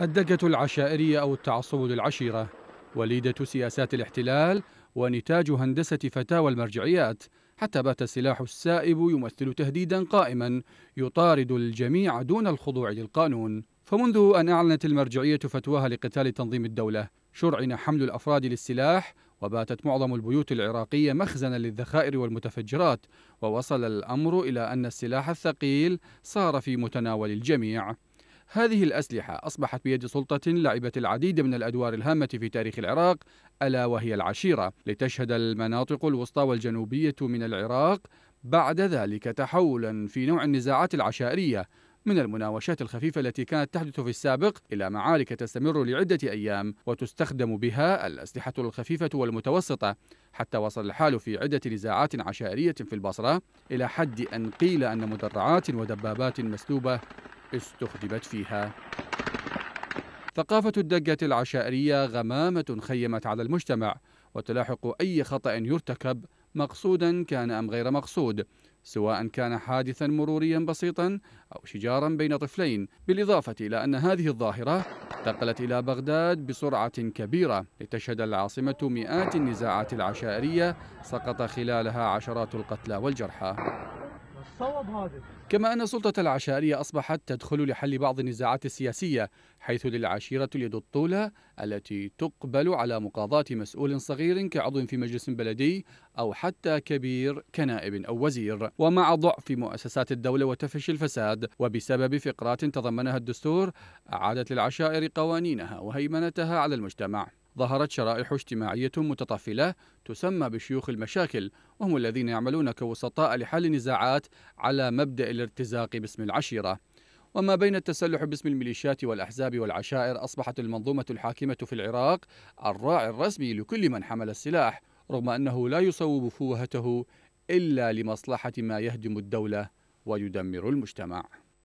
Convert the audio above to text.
الدقة العشائرية أو التعصب للعشيرة وليدة سياسات الاحتلال ونتاج هندسة فتاوى المرجعيات حتى بات السلاح السائب يمثل تهديدا قائما يطارد الجميع دون الخضوع للقانون فمنذ أن أعلنت المرجعية فتواها لقتال تنظيم الدولة شرعن حمل الأفراد للسلاح وباتت معظم البيوت العراقية مخزنا للذخائر والمتفجرات ووصل الأمر إلى أن السلاح الثقيل صار في متناول الجميع هذه الأسلحة أصبحت بيد سلطة لعبت العديد من الأدوار الهامة في تاريخ العراق ألا وهي العشيرة لتشهد المناطق الوسطى والجنوبية من العراق بعد ذلك تحولا في نوع النزاعات العشائرية من المناوشات الخفيفة التي كانت تحدث في السابق إلى معارك تستمر لعدة أيام وتستخدم بها الأسلحة الخفيفة والمتوسطة حتى وصل الحال في عدة نزاعات عشائرية في البصرة إلى حد أن قيل أن مدرعات ودبابات مسلوبة استخدمت فيها ثقافة الدقة العشائرية غمامة خيمت على المجتمع وتلاحق أي خطأ يرتكب مقصودا كان أم غير مقصود سواء كان حادثا مروريا بسيطا أو شجارا بين طفلين بالإضافة إلى أن هذه الظاهرة انتقلت إلى بغداد بسرعة كبيرة لتشهد العاصمة مئات النزاعات العشائرية سقط خلالها عشرات القتلى والجرحى كما أن السلطة العشائرية أصبحت تدخل لحل بعض النزاعات السياسية حيث للعشيرة اليد الطولة التي تقبل على مقاضاة مسؤول صغير كعضو في مجلس بلدي أو حتى كبير كنائب أو وزير ومع ضعف مؤسسات الدولة وتفشي الفساد وبسبب فقرات تضمنها الدستور أعادت للعشائر قوانينها وهيمنتها على المجتمع ظهرت شرائح اجتماعية متطفلة تسمى بشيوخ المشاكل وهم الذين يعملون كوسطاء لحل النزاعات على مبدأ الارتزاق باسم العشيرة وما بين التسلح باسم الميليشيات والأحزاب والعشائر أصبحت المنظومة الحاكمة في العراق الراعي الرسمي لكل من حمل السلاح رغم أنه لا يصوب فوهته إلا لمصلحة ما يهدم الدولة ويدمر المجتمع